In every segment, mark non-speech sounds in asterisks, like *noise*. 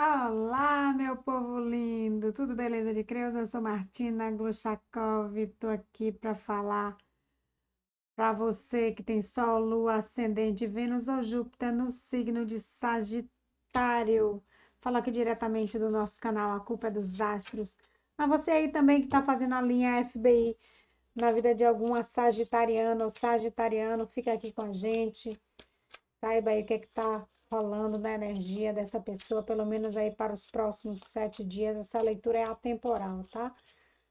Olá, meu povo lindo! Tudo beleza de Creus? Eu sou Martina Gluchakov e tô aqui para falar para você que tem Sol, Lua, Ascendente, Vênus ou Júpiter no signo de Sagitário. Falo aqui diretamente do nosso canal A Culpa é dos Astros. Mas você aí também que tá fazendo a linha FBI na vida de alguma sagitariana ou sagitariano, fica aqui com a gente. Saiba aí o que é que tá falando da energia dessa pessoa, pelo menos aí para os próximos sete dias. Essa leitura é atemporal, tá?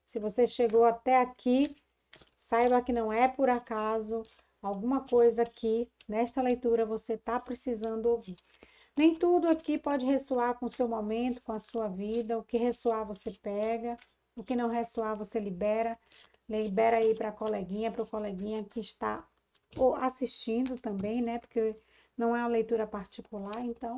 Se você chegou até aqui, saiba que não é por acaso alguma coisa que nesta leitura você está precisando ouvir. Nem tudo aqui pode ressoar com o seu momento, com a sua vida. O que ressoar você pega, o que não ressoar você libera. Libera aí para a coleguinha, para o coleguinha que está assistindo também, né? Porque não é uma leitura particular, então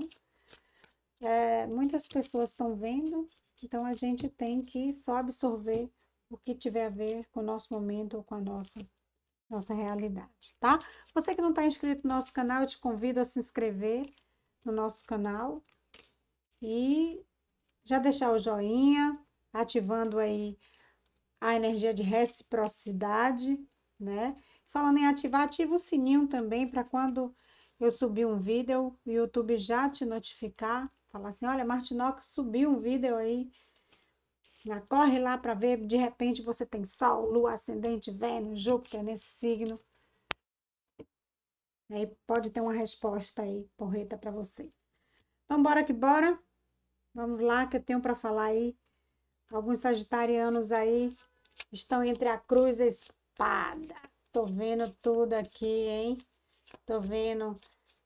é, muitas pessoas estão vendo, então a gente tem que só absorver o que tiver a ver com o nosso momento ou com a nossa nossa realidade, tá? Você que não está inscrito no nosso canal, eu te convido a se inscrever no nosso canal e já deixar o joinha, ativando aí a energia de reciprocidade, né? Falando em ativar, ativa o sininho também para quando eu subir um vídeo, o YouTube já te notificar, falar assim, olha, Martinoca, subiu um vídeo aí, corre lá para ver, de repente você tem Sol, Lua, Ascendente, Vênus, Júpiter nesse signo. Aí pode ter uma resposta aí porreta para você. Então, bora que bora. Vamos lá, que eu tenho para falar aí. Alguns sagitarianos aí estão entre a cruz e a espada. Tô vendo tudo aqui, hein? Tô vendo,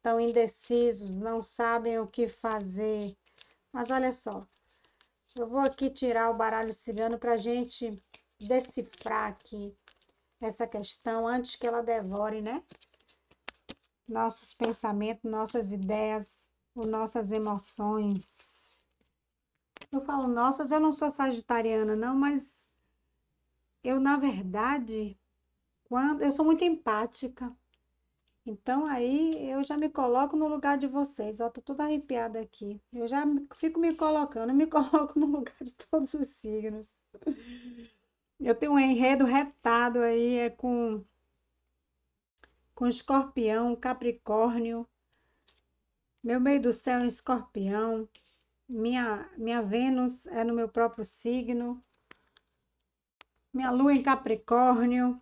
tão indecisos, não sabem o que fazer. Mas olha só, eu vou aqui tirar o baralho cigano para gente decifrar aqui essa questão antes que ela devore, né? Nossos pensamentos, nossas ideias, nossas emoções. Eu falo nossas, eu não sou sagitariana, não, mas eu, na verdade, quando eu sou muito empática. Então, aí eu já me coloco no lugar de vocês. Ó, tô toda arrepiada aqui. Eu já fico me colocando, me *laughs* coloco no lugar de todos os signos. Eu tenho um enredo retado aí, é com, com escorpião, capricórnio. Meu meio do céu é escorpião. Minha, minha Vênus é no meu próprio signo. Minha lua é em capricórnio.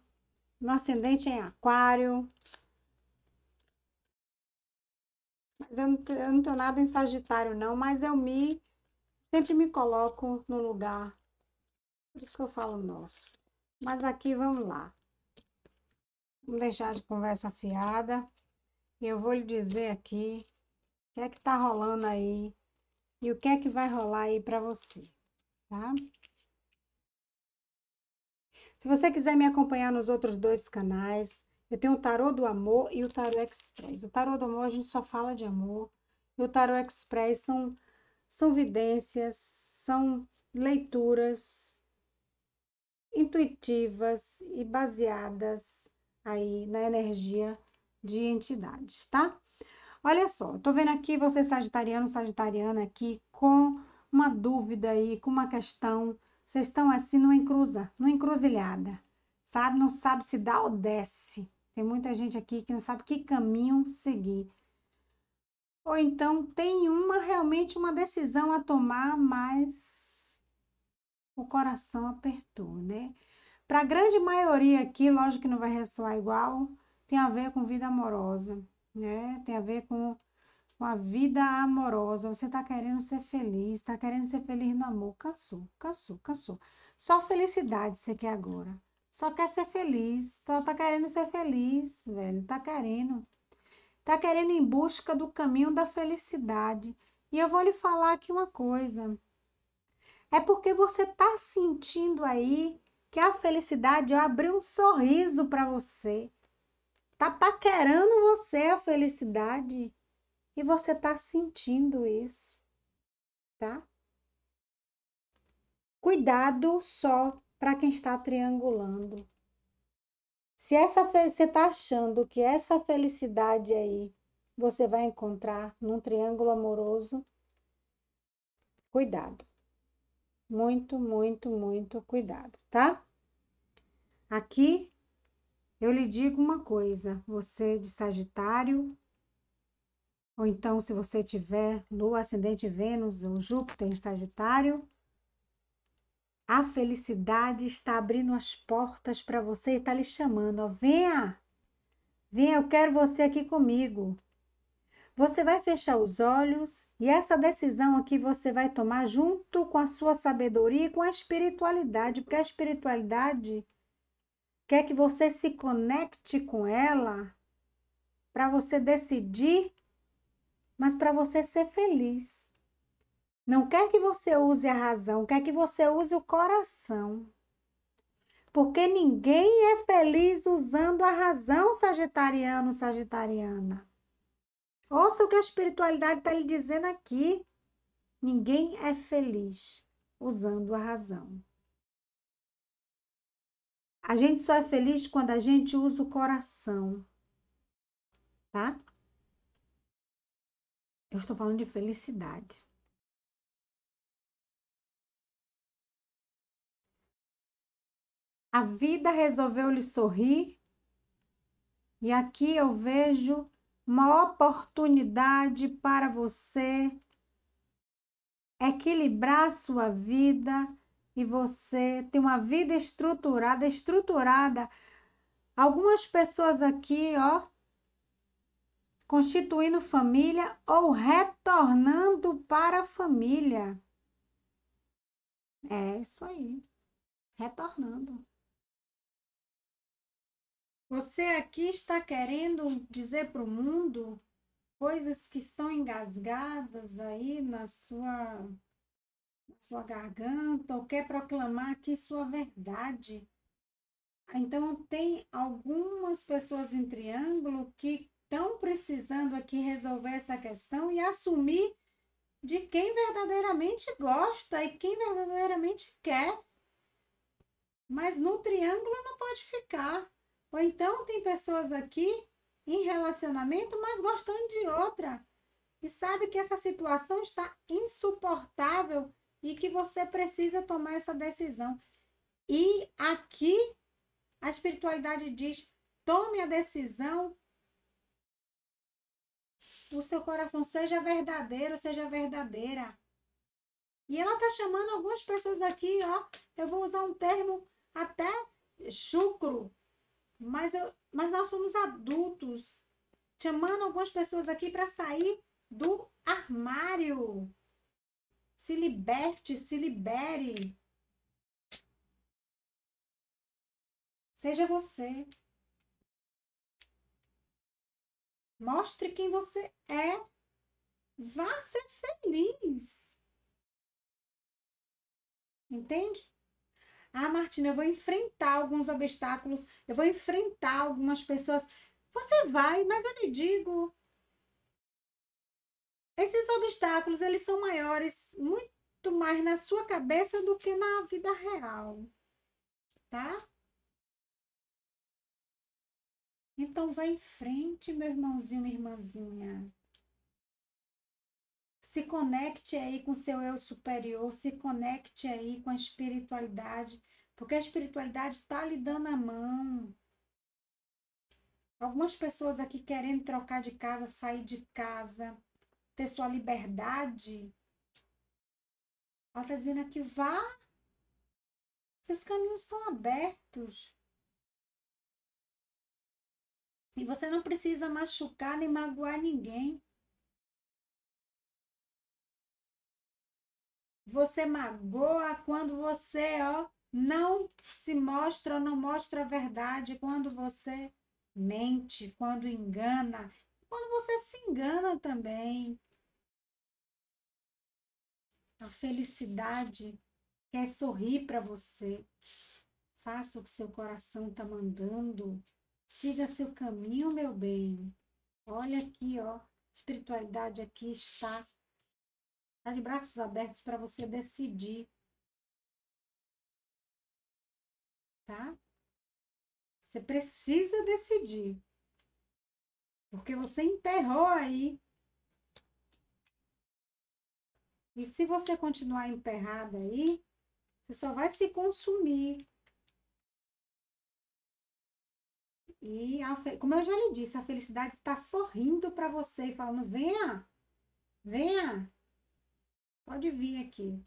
Meu ascendente é em aquário. Mas eu não, eu não tenho nada em Sagitário, não, mas eu me sempre me coloco no lugar. Por isso que eu falo nosso. Mas aqui vamos lá. Vamos deixar de conversa fiada. E eu vou lhe dizer aqui o que é que tá rolando aí e o que é que vai rolar aí para você, tá? Se você quiser me acompanhar nos outros dois canais, eu tenho o tarô do amor e o tarô express. O tarô do amor a gente só fala de amor. E o tarô express são, são vidências, são leituras intuitivas e baseadas aí na energia de entidades, tá? Olha só, tô vendo aqui você sagitariano, sagitariana aqui com uma dúvida aí, com uma questão. Vocês estão assim numa encruza, numa encruzilhada, sabe? Não sabe se dá ou desce. Tem muita gente aqui que não sabe que caminho seguir. Ou então tem uma realmente uma decisão a tomar, mas o coração apertou, né? Para a grande maioria aqui, lógico que não vai ressoar igual, tem a ver com vida amorosa, né? Tem a ver com uma vida amorosa. Você está querendo ser feliz, está querendo ser feliz no amor. Cansou, cansou, cansou. Só felicidade você quer agora. Só quer ser feliz. Só então, tá querendo ser feliz, velho. Tá querendo. Tá querendo em busca do caminho da felicidade. E eu vou lhe falar aqui uma coisa. É porque você tá sentindo aí que a felicidade abriu abrir um sorriso para você. Tá paquerando você a felicidade e você tá sentindo isso, tá? Cuidado só para quem está triangulando. Se essa você está achando que essa felicidade aí você vai encontrar num triângulo amoroso, cuidado. Muito, muito, muito cuidado, tá? Aqui eu lhe digo uma coisa, você de Sagitário, ou então se você tiver Lua, Ascendente Vênus ou Júpiter em Sagitário, a felicidade está abrindo as portas para você e está lhe chamando. Ó, venha, venha, eu quero você aqui comigo. Você vai fechar os olhos e essa decisão aqui você vai tomar junto com a sua sabedoria e com a espiritualidade, porque a espiritualidade quer que você se conecte com ela para você decidir, mas para você ser feliz. Não quer que você use a razão, quer que você use o coração. Porque ninguém é feliz usando a razão, sagitariano, sagitariana. Ouça o que a espiritualidade está lhe dizendo aqui. Ninguém é feliz usando a razão. A gente só é feliz quando a gente usa o coração. Tá? Eu estou falando de felicidade. A vida resolveu lhe sorrir. E aqui eu vejo uma oportunidade para você equilibrar sua vida e você ter uma vida estruturada, estruturada. Algumas pessoas aqui, ó, constituindo família ou retornando para a família. É isso aí. Retornando. Você aqui está querendo dizer para o mundo coisas que estão engasgadas aí na sua, na sua garganta, ou quer proclamar aqui sua verdade. Então, tem algumas pessoas em triângulo que estão precisando aqui resolver essa questão e assumir de quem verdadeiramente gosta e quem verdadeiramente quer. Mas no triângulo não pode ficar. Ou então tem pessoas aqui em relacionamento, mas gostando de outra. E sabe que essa situação está insuportável e que você precisa tomar essa decisão. E aqui a espiritualidade diz: tome a decisão. O seu coração seja verdadeiro, seja verdadeira. E ela está chamando algumas pessoas aqui, ó. Eu vou usar um termo até chucro, mas, eu, mas nós somos adultos, chamando algumas pessoas aqui para sair do armário. Se liberte, se libere. Seja você. Mostre quem você é. Vá ser feliz. Entende? Ah, Martina, eu vou enfrentar alguns obstáculos, eu vou enfrentar algumas pessoas. Você vai, mas eu lhe digo, esses obstáculos, eles são maiores, muito mais na sua cabeça do que na vida real. Tá? Então vá em frente, meu irmãozinho, minha irmãzinha. Se conecte aí com seu eu superior, se conecte aí com a espiritualidade, porque a espiritualidade está lhe dando a mão. Algumas pessoas aqui querendo trocar de casa, sair de casa, ter sua liberdade. Ela está dizendo aqui, vá. Seus caminhos estão abertos. E você não precisa machucar nem magoar ninguém. Você magoa quando você, ó, não se mostra ou não mostra a verdade quando você mente, quando engana, quando você se engana também. A felicidade quer sorrir para você. Faça o que seu coração está mandando. Siga seu caminho, meu bem. Olha aqui, ó. Espiritualidade aqui está, está de braços abertos para você decidir tá? Você precisa decidir. Porque você emperrou aí. E se você continuar emperrada aí, você só vai se consumir. E, a, como eu já lhe disse, a felicidade está sorrindo para você e falando: venha, venha, pode vir aqui.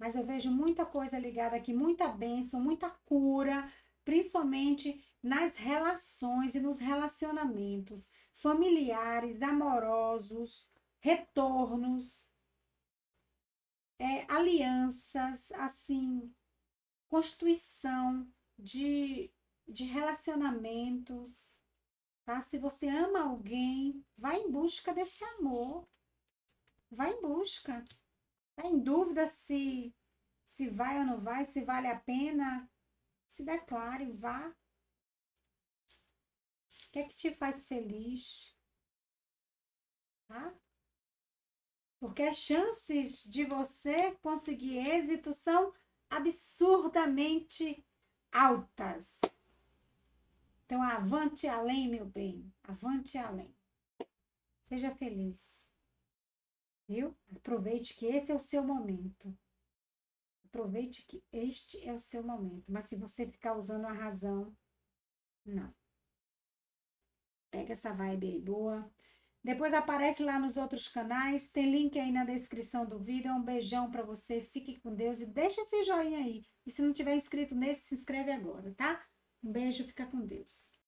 Mas eu vejo muita coisa ligada aqui, muita bênção, muita cura, principalmente nas relações e nos relacionamentos familiares, amorosos, retornos, é, alianças, assim, constituição de, de relacionamentos. Tá? Se você ama alguém, vai em busca desse amor. Vai em busca. Está em dúvida se, se vai ou não vai, se vale a pena? Se declare, vá. O que é que te faz feliz? Tá? Porque as chances de você conseguir êxito são absurdamente altas. Então, avante além, meu bem. Avante além. Seja feliz viu? Aproveite que esse é o seu momento. Aproveite que este é o seu momento. Mas se você ficar usando a razão, não. Pega essa vibe aí boa. Depois aparece lá nos outros canais, tem link aí na descrição do vídeo. Um beijão para você, fique com Deus e deixa esse joinha aí. E se não tiver inscrito nesse, se inscreve agora, tá? Um beijo, fica com Deus.